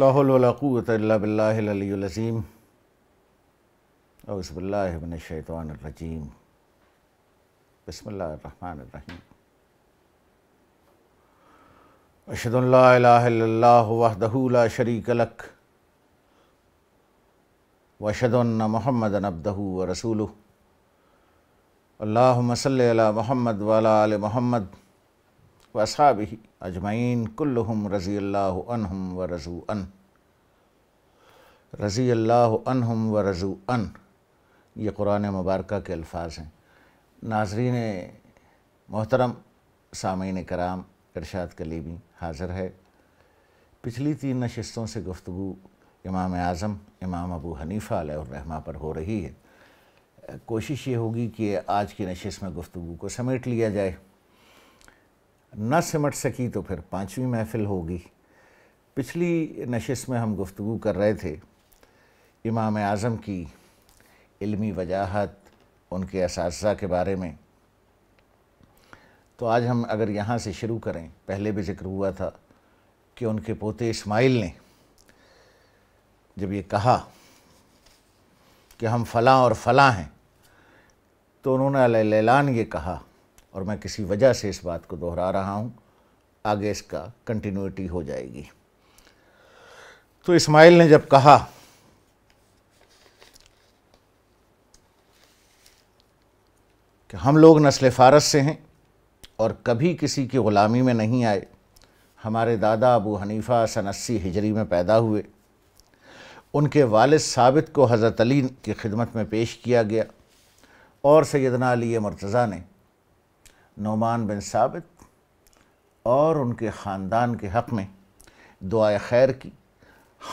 لا حول ولا قوة إلا بالله العلي العظيم أعوذ بالله من الشيطان الرجيم بسم الله الرحمن الرحيم أشهد أن لا إله إلا الله وحده لا شريك لك وأشهد أن محمدا عبده ورسوله اللهم صل على محمد وعلى آل محمد ही Ajman कुल्लुम रज़ी अल्लाह व रज़ू अन रज़ी अल्लाह व रज़ू अन ये कुरान मुबारक के अल्फाज हैं नाजरीन मोहतरम सामीन कराम इरशाद भी हाज़िर है पिछली तीन नशस्तों से गुफ्तु इमाम आज़म इमाम अबू हनीफ़ा रहमा पर हो रही है कोशिश ये होगी कि आज की नशस्त में गुफ्तु को समेट लिया जाए ना सिमट सकी तो फिर पाँचवीं महफ़िल होगी पिछली नशस्त में हम गुफ्तु कर रहे थे इमाम आज़म की इल्मी वजाहत उनके इस के बारे में तो आज हम अगर यहाँ से शुरू करें पहले भी जिक्र हुआ था कि उनके पोते इस्माइल ने जब ये कहा कि हम फ़लाँ और फ़लाँ हैं तो उन्होंने लैलान ये कहा और मैं किसी वजह से इस बात को दोहरा रहा हूँ आगे इसका कंटिन्यूटी हो जाएगी तो इस्माइल ने जब कहा कि हम लोग नस्ल फ़ारस से हैं और कभी किसी की ग़ुलामी में नहीं आए हमारे दादा अबू हनीफ़ा सन हिजरी में पैदा हुए उनके वालिद साबित को हज़रत अली की खिदमत में पेश किया गया और सैदना अली मर्तज़ा ने नौमान बिन साबित और उनके ख़ानदान के हक़ में दुआ खैर की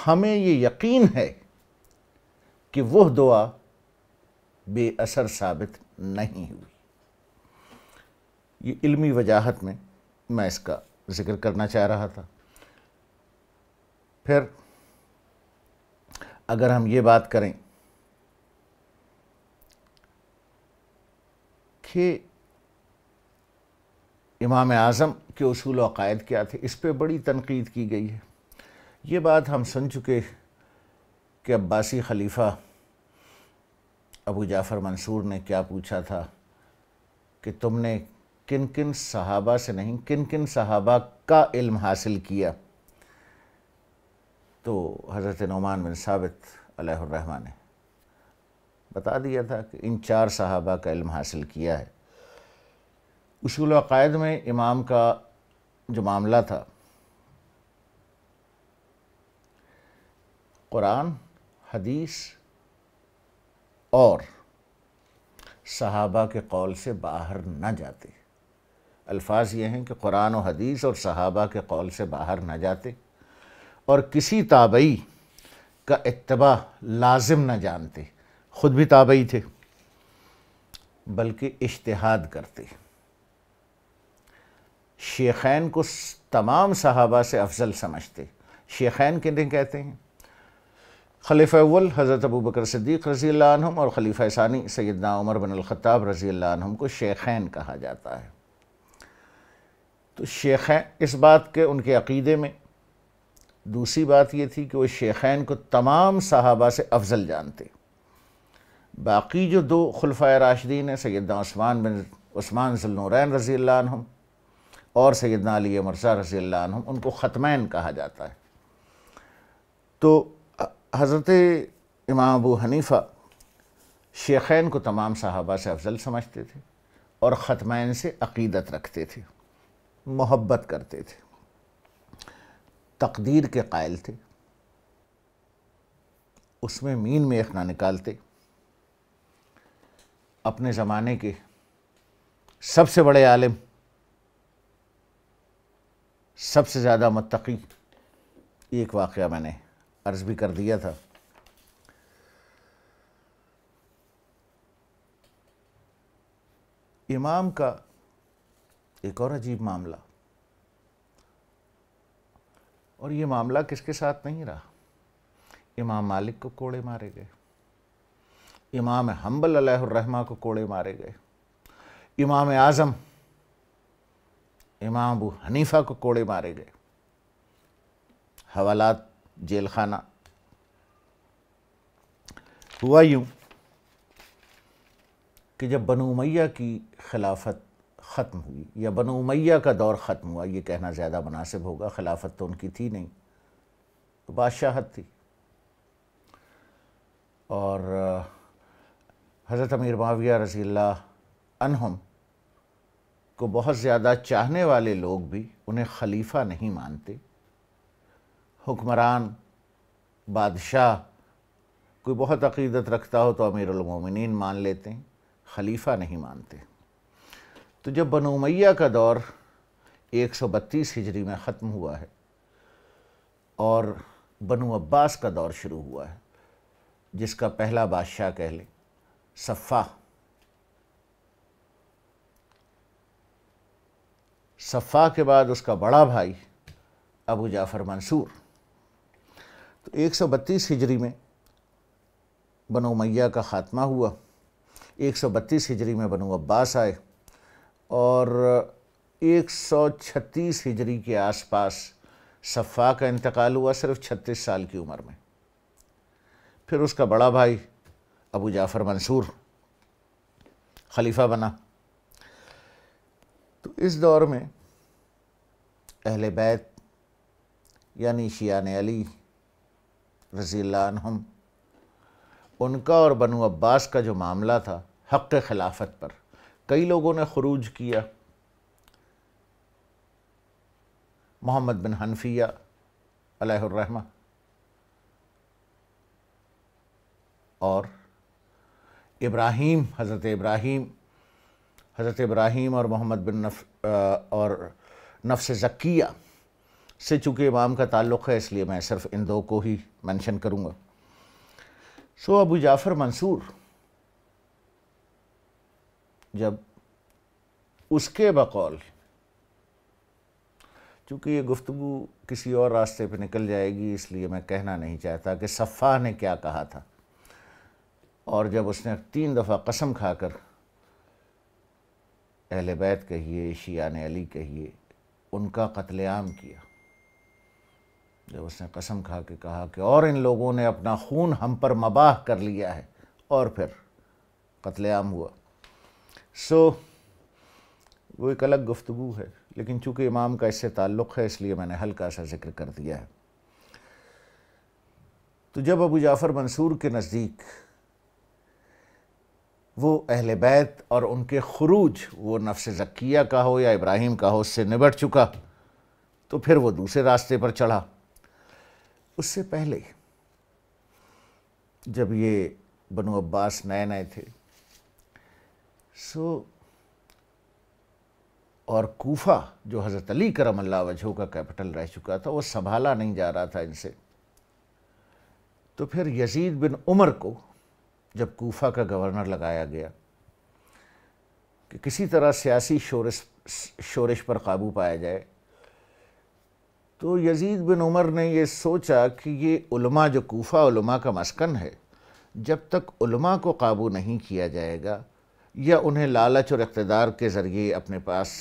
हमें ये यकीन है कि वह दुआ बेअसर साबित नहीं हुई ये इल्मी वजाहत में मैं इसका ज़िक्र करना चाह रहा था फिर अगर हम ये बात करें कि इमाम आज़म के असूल अकायद क्या थे इस पर बड़ी तनकीद की गई है ये बात हम सुन चुके कि अब्बासी खलीफा अबू जाफ़र मंसूर ने क्या पूछा था कि तुमने किन किन सहाबा से नहीं किन किन सहाबा का इल्म हासिल किया तो हज़रत नुमान बिन साबित अलहमान ने बता दिया था कि इन चार सहाबा का इल्म हासिल किया है उशूल अकायद में इमाम का जो मामला था कुरान हदीस और सहाबा के कौल से बाहर न जाते अल्फाज ये हैं कि कुरान और हदीस और सहाबा के कौल से बाहर न जाते और किसी ताबई का इतबा लाजिम न जानते ख़ुद भी ताबई थे बल्कि इश्तहाद करते शेखैन को तमाम सहाबा से अफजल समझते शेखैन किन्हें कहते हैं खलीफ़ अव्वल हज़रत अबू बकर सिद्दीक़ रज़ी हम और खलीफ़ सानी सैदना उमर बन ख़त्ताब रज़ी हम को शेखैन कहा जाता है तो शेखैन इस बात के उनके अकीदे में दूसरी बात ये थी कि वो शेखैन को तमाम सहाबा से अफजल जानते बाकी जो दो खुलफ़ा राशदीन हैं सैदना उस्मान बिन उस्मान जुल्नौरैन रज़ी हम और सैदना अली मरसा रसी उनको ख़तमैन कहा जाता है तो हज़रत इमाम अबू हनीफ़ा शेखैन को तमाम साहबा से अफजल समझते थे और ख़तमैन से अकीदत रखते थे मोहब्बत करते थे तकदीर के कायल थे उसमें मीन एक ना निकालते अपने ज़माने के सबसे बड़े आलिम सबसे ज़्यादा मतकी एक वाक़ मैंने अर्ज़ भी कर दिया था इमाम का एक और अजीब मामला और ये मामला किसके साथ नहीं रहा इमाम मालिक को कोड़े मारे गए इमाम हम्बल रहमा को कोड़े मारे गए इमाम आज़म इमाम अबू हनीफा को कोड़े मारे गए हवालात जेल खाना हुआ यूँ कि जब बनु उमैया की खिलाफत ख़त्म हुई या बनु उमैया का दौर ख़त्म हुआ ये कहना ज़्यादा मुनासिब होगा खिलाफत तो उनकी थी नहीं तो बादशाहत थी और हज़रत अमीर माविया रजील्ला अनहम को बहुत ज़्यादा चाहने वाले लोग भी उन्हें खलीफा नहीं मानते हुक्मरान बादशाह कोई बहुत अकीदत रखता हो तो अमीरमिन मान लेते हैं खलीफा नहीं मानते तो जब बनोमैया का दौर 132 हिजरी में ख़त्म हुआ है और बनु अब्बास का दौर शुरू हुआ है जिसका पहला बादशाह कह लें सफ़ा सफ़ा के बाद उसका बड़ा भाई अबू जाफ़र मंसूर तो एक सौ बत्तीस हिजरी में बनो मैया का ख़ात्मा हुआ एक सौ बत्तीस हिजरी में बनो अब्बास आए और एक सौ छत्तीस हिजरी के आसपास सफ़ा का इंतकाल हुआ सिर्फ छत्तीस साल की उम्र में फिर उसका बड़ा भाई अबू जाफ़र मंसूर खलीफा बना तो इस दौर में अहल बैत यानी शियान अली रजी हम उनका और बनु अब्बास का जो मामला था हक़ खिलाफत पर कई लोगों ने खरूज किया मोहम्मद बिन हनफिया अलहरम और इब्राहीम हज़रत इब्राहीम हज़रत इब्राहीम और मोहम्मद बिन नफ और नफ्स ज़किया से चूँकि इमाम का ताल्लुक़ है इसलिए मैं सिर्फ इन दो को ही मैंशन करूँगा सो अबू जाफ़र मंसूर जब उसके बकौल चूँकि ये गुफ्तु किसी और रास्ते पर निकल जाएगी इसलिए मैं कहना नहीं चाहता कि सफ़ा ने क्या कहा था और जब उसने तीन दफ़ा कसम खाकर अहल बैत कहिए ने अली कहिए उनका कत्लेआम किया जब उसने कसम खा के कहा कि और इन लोगों ने अपना खून हम पर मबाह कर लिया है और फिर कत्लेआम हुआ सो वो एक अलग गुफ्तु है लेकिन चूंकि इमाम का इससे ताल्लुक़ है इसलिए मैंने हल्का सा जिक्र कर दिया है तो जब अबू जाफ़र मंसूर के नज़दीक वो अहल बैत और उनके खरूज वो नफ्स ज़किया का हो या इब्राहिम का हो उससे निबट चुका तो फिर वो दूसरे रास्ते पर चढ़ा उससे पहले जब ये बनो अब्बास नए नए थे सो और कोफा जो हज़रत अली करम अल्लाह वजह का कैपिटल रह चुका था वो संभाला नहीं जा रहा था इनसे तो फिर यजीद बिन उमर को जब कोफा का गवर्नर लगाया गया कि किसी तरह सियासी शोरश शोरश पर काबू पाया जाए तो यजीद बिन उमर ने ये सोचा कि ये उलमा जो कोफा उलमा का मस्कन है जब तक उलमा को काबू नहीं किया जाएगा या उन्हें लालच और इकतदार के ज़रिए अपने पास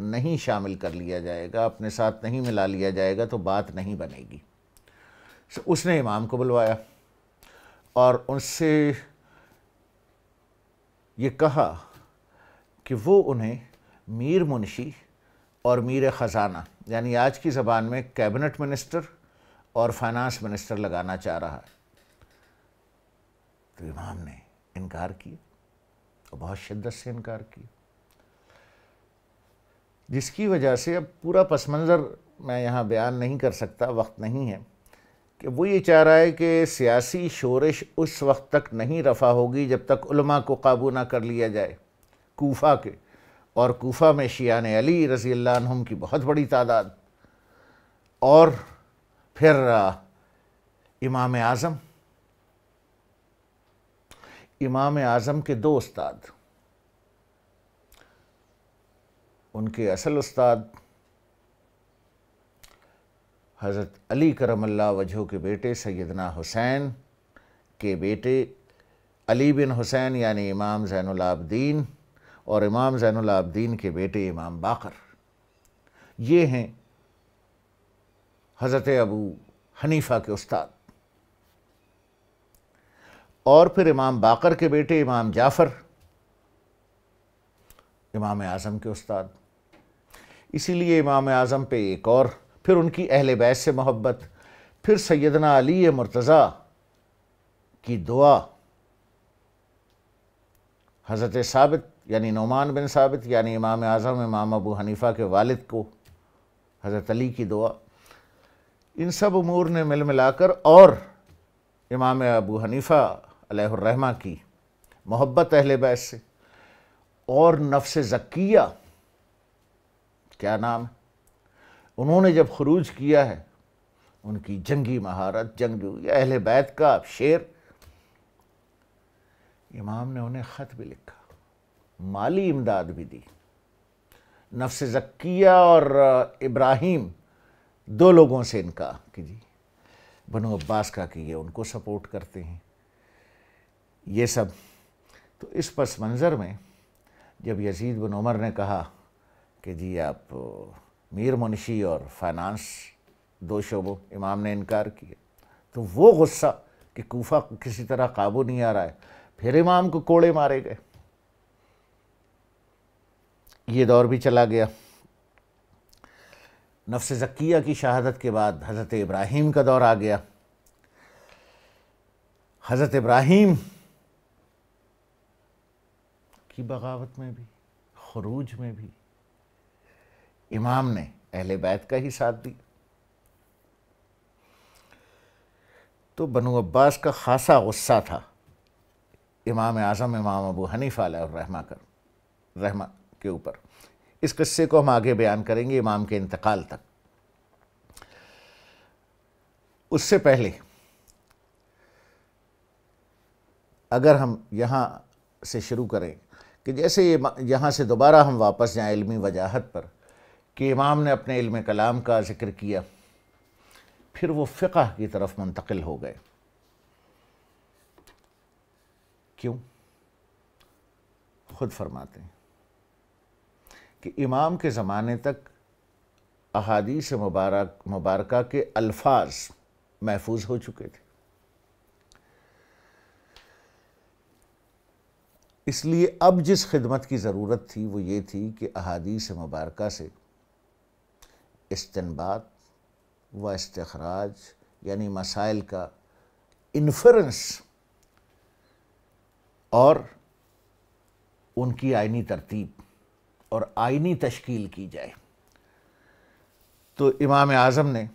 नहीं शामिल कर लिया जाएगा अपने साथ नहीं मिला लिया जाएगा तो बात नहीं बनेगी उसने इमाम को बुलवाया और उनसे ये कहा कि वो उन्हें मीर मुंशी और मीर ख़जाना यानी आज की ज़बान में कैबिनेट मिनिस्टर और फाइनेंस मिनिस्टर लगाना चाह रहा है तो इमाम ने इनकार किया और बहुत शिद्दत से इनकार किया जिसकी वजह से अब पूरा पस मंज़र मैं यहाँ बयान नहीं कर सकता वक्त नहीं है कि वो ये चाह रहा है कि सियासी शोरश उस वक्त तक नहीं रफा होगी जब तक उलमा को काबू ना कर लिया जाए कोफा के और कोफा में शियान अली रज़ी की बहुत बड़ी तादाद और फिर इमाम आज़म इमाम आज़म के दो उस्ताद उनके असल उस्ताद हज़रत अली करमल्ला वजह के बेटे सैदना हुसैन के बेटे अली बिन हुसैन यानि इमाम अलाब्दीन और इमाम अलाब्दीन के बेटे इमाम बाकर ये हैं हज़रत अबू हनीफ़ा के उस्ताद और फिर इमाम बाकर के बेटे इमाम जाफ़र इमाम आज़म के उस्ताद इसीलिए इमाम आज़म पे एक और फिर उनकी अहल बैस से मोहब्बत फिर सैदना अली मुर्तज़ा की दुआ हज़रत साबित यानी नौमान बिन साबित यानी इमाम आज़म इमाम अबू हनीफ़ा के वालिद को हज़रत अली की दुआ इन सब अमूर ने मिल मिलाकर और इमाम अबू हनीफ़ा अलहरमा की मोहब्बत अहल बैस से और नफ्स ज़क़िया क्या नाम है उन्होंने जब खरूज किया है उनकी जंगी महारत जंगजू अहल बैत का शेर इमाम ने उन्हें ख़त भी लिखा माली इमदाद भी दी नफ्स जक्किया और इब्राहिम दो लोगों से इनका कि जी बनो अब्बास का कि ये उनको सपोर्ट करते हैं ये सब तो इस पस मंज़र में जब यजीद बिन उमर ने कहा कि जी आप मीर मुंशी और फाइनेंस दो शोबों इमाम ने इनकार किया तो वो गुस्सा कि कोफा किसी तरह काबू नहीं आ रहा है फिर इमाम को कोड़े मारे गए ये दौर भी चला गया नफ्स जकिया की शहादत के बाद हज़रत इब्राहिम का दौर आ गया हज़रत इब्राहिम की बगावत में भी खरूज में भी इमाम ने अहले बैत का ही साथ दिया तो बनु अब्बास का ख़ासा गुस्सा था इमाम आज़म इमाम अबू हनीफ़ा रहमा कर रहमा के ऊपर इस किस्से को हम आगे बयान करेंगे इमाम के इंतकाल तक उससे पहले अगर हम यहाँ से शुरू करें कि जैसे ये यहाँ से दोबारा हम वापस जाएं इल्मी वजाहत पर कि इमाम ने अपने इल्म कलाम का जिक्र किया फिर वो फ़िका की तरफ मुंतकिल हो गए क्यों खुद फरमाते हैं कि इमाम के ज़माने तक अहादीस मुबारक मुबारक के अल्फाज महफूज हो चुके थे इसलिए अब जिस खिदमत की ज़रूरत थी वो ये थी कि अहादीस मुबारक से इस्तनबात व इस्तखराज यानी मसाइल का इन्फ्रेंस और उनकी आइनी तरतीब और आइनी तश्कील की जाए तो इमाम आज़म ने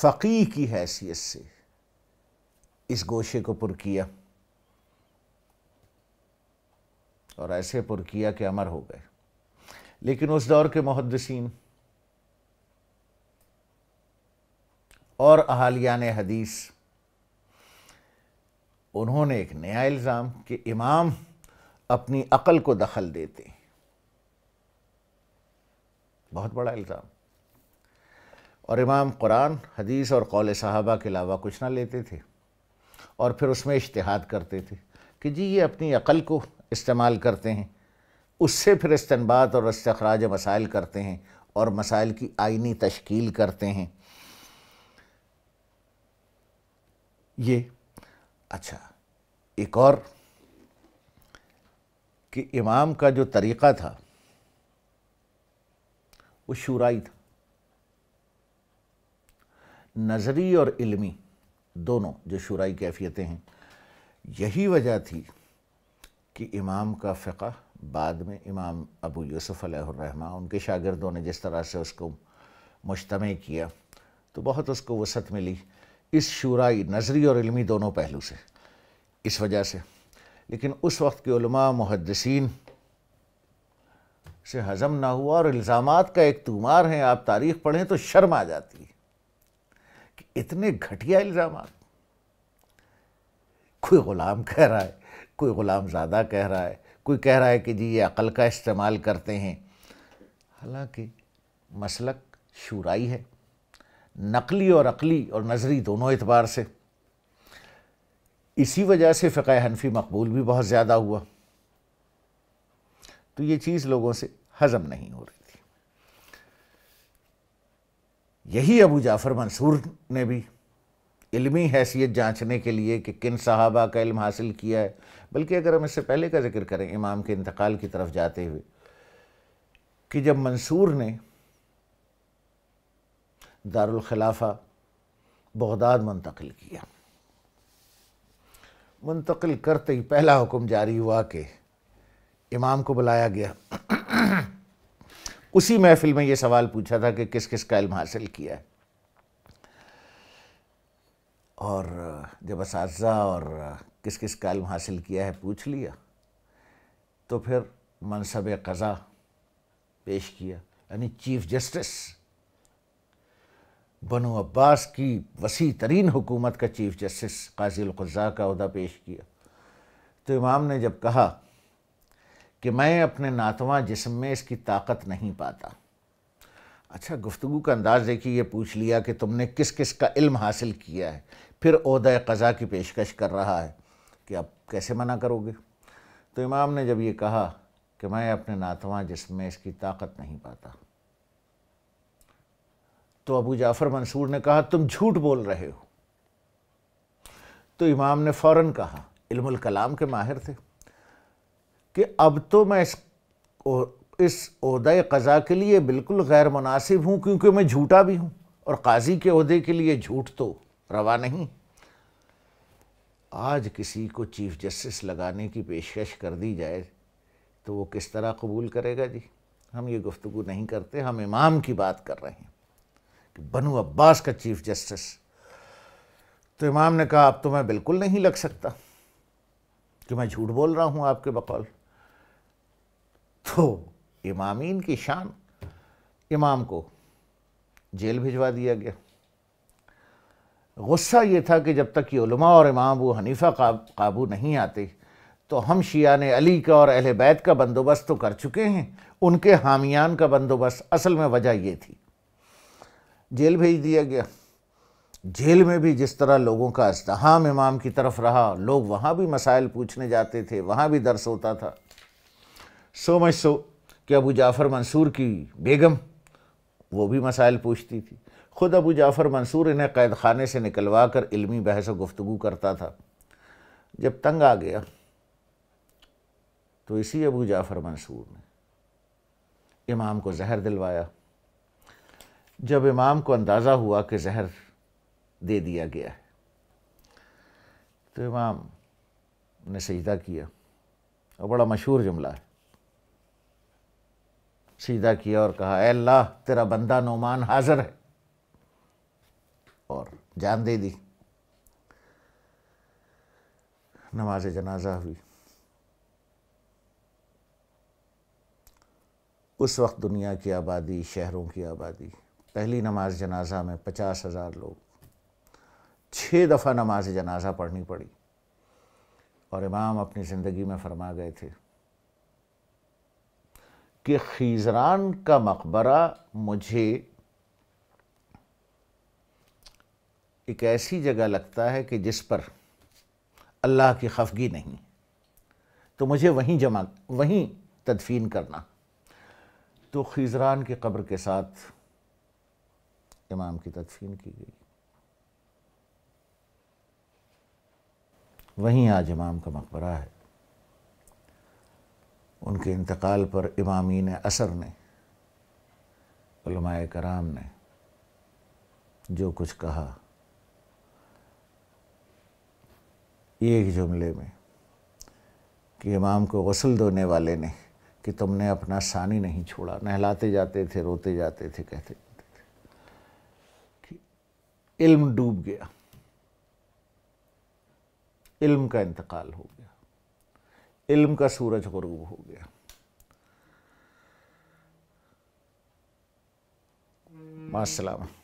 फ़कीह की हैसियत से इस गोशे को पुर किया और ऐसे पुर किया कि अमर हो गए लेकिन उस दौर के मुहदसिन और अहालियान हदीस उन्होंने एक नया इल्ज़ाम कि इमाम अपनी अकल को दखल देते बहुत बड़ा इल्ज़ाम और इमाम कुरान हदीस और कौल साहबा के अलावा कुछ ना लेते थे और फिर उसमें इश्तहाद करते थे कि जी ये अपनी अकल को इस्तेमाल करते हैं उससे फिर इस्तनबात और इस्तखराज मसाइल करते हैं और मसाइल की आइनी तश्कील करते हैं ये अच्छा एक और कि इमाम का जो तरीक़ा था वो शुराई था नज़री और इल्मी दोनों जो शुराई कैफियतें हैं यही वजह थी कि इमाम का फ़िका बाद में इमाम अबू यूसुफ़ अलैहिर्रहमा उनके शागिर्दों ने जिस तरह से उसको मुशतम किया तो बहुत उसको वसत मिली इस शुराई नजरी और इलमी दोनों पहलू से इस वजह से लेकिन उस वक्त के मुहदसिन से हज़म ना हुआ और इल्ज़ाम का एक तुमार हैं आप तारीख़ पढ़ें तो शर्म आ जाती है कि इतने घटिया इल्ज़ाम कोई ग़ुलाम कह रहा है कोई ग़ुलाम ज़्यादा कह रहा है कोई कह रहा है कि जी ये अकल का इस्तेमाल करते हैं हालांकि मसलक शुराई है नकली और अकली और नज़री दोनों एतबार से इसी वजह से फ़िका हनफी मकबूल भी बहुत ज़्यादा हुआ तो ये चीज़ लोगों से हज़म नहीं हो रही थी यही अबू जाफ़र मंसूर ने भी इल्मी हैसियत जांचने के लिए कि किन सहाबा का इल्म हासिल किया है बल्कि अगर हम इससे पहले का जिक्र करें इमाम के इंतकाल की तरफ जाते हुए कि जब मंसूर ने दारखिलाफा बगदाद मुंतकिल किया मुंतकिल करते ही पहला हुक्म जारी हुआ कि इमाम को बुलाया गया उसी महफिल में ये सवाल पूछा था कि किस किस का इल्म हासिल किया है और जब इस और किस किस का इल्म हासिल किया है पूछ लिया तो फिर मनसब कज़ा पेश किया यानी चीफ जस्टिस बनो अब्बास की वसी तरीन हुकूमत का चीफ जस्टिस काजीलजा का अहदा पेश किया तो इमाम ने जब कहा कि मैं अपने नातवा जिसम में इसकी ताकत नहीं पाता अच्छा गुफ्तु का अंदाज़ देखिए ये पूछ लिया कि तुमने किस किस का इल्म हासिल किया है फिर अहदा कज़ा की पेशकश कर रहा है कि आप कैसे मना करोगे तो इमाम ने जब ये कहा कि मैं अपने नातवा जिसमें इसकी ताकत नहीं पाता तो अबू जाफ़र मंसूर ने कहा तुम झूठ बोल रहे हो तो इमाम ने फौरन कहा इल्मुल कलाम के माहिर थे कि अब तो मैं इस ओ, इस अहदे कज़ा के लिए बिल्कुल गैर मुनासिब हूँ क्योंकि मैं झूठा भी हूँ और काजी के अहदे के लिए झूठ तो रवा नहीं आज किसी को चीफ जस्टिस लगाने की पेशकश कर दी जाए तो वो किस तरह कबूल करेगा जी हम ये गुफ्तु नहीं करते हम इमाम की बात कर रहे हैं कि बनू अब्बास का चीफ जस्टिस तो इमाम ने कहा अब तो मैं बिल्कुल नहीं लग सकता कि मैं झूठ बोल रहा हूँ आपके बकौल तो इमामीन की शान इमाम को जेल भिजवा दिया गया गुस्सा ये था कि जब तक ये उलमा और इमाम वो हनीफा काबू नहीं आते तो हम शिया ने अली का और अहल बैत का बंदोबस्त तो कर चुके हैं उनके हामियान का बंदोबस्त असल में वजह ये थी जेल भेज दिया गया जेल में भी जिस तरह लोगों का अजतहाम इमाम की तरफ रहा लोग वहाँ भी मसाइल पूछने जाते थे वहाँ भी दर्स होता था सो मच सो कि अबू जाफ़र मंसूर की बेगम वो भी मसाइल पूछती थी ख़ुद अबू जाफ़र मंसूर इन्हें कैद खाने से निकलवा कर इलमी बहस व गुफ्तु करता था जब तंग आ गया तो इसी अबू जाफ़र मंसूर ने इमाम को जहर दिलवाया जब इमाम को अंदाज़ा हुआ कि जहर दे दिया गया है तो इमाम ने सजदा किया और बड़ा मशहूर जुमला है सीधा किया और कहा अल्लाह तेरा बंदा नोमान हाजिर है और जान दे दी नमाज जनाजा हुई उस वक्त दुनिया की आबादी शहरों की आबादी पहली नमाज जनाजा में पचास हज़ार लोग छः दफ़ा नमाज जनाजा पढ़नी पड़ी और इमाम अपनी ज़िंदगी में फरमा गए थे कि खीजरान का मकबरा मुझे एक ऐसी जगह लगता है कि जिस पर अल्लाह की खफगी नहीं तो मुझे वहीं जमा वहीं तदफीन करना तो खीजरान की कब्र के साथ इमाम की तदफीन की गई वहीं आज इमाम का मकबरा है उनके इंतकाल पर ने असर ने उलमाए कराम ने जो कुछ कहा एक जुमले में कि इमाम को गसल देने वाले ने कि तुमने अपना सानी नहीं छोड़ा नहलाते जाते थे रोते जाते थे कहते इल्म डूब गया इल्म का इंतकाल हो गया इल्म का सूरज गरूब हो गया मासलामा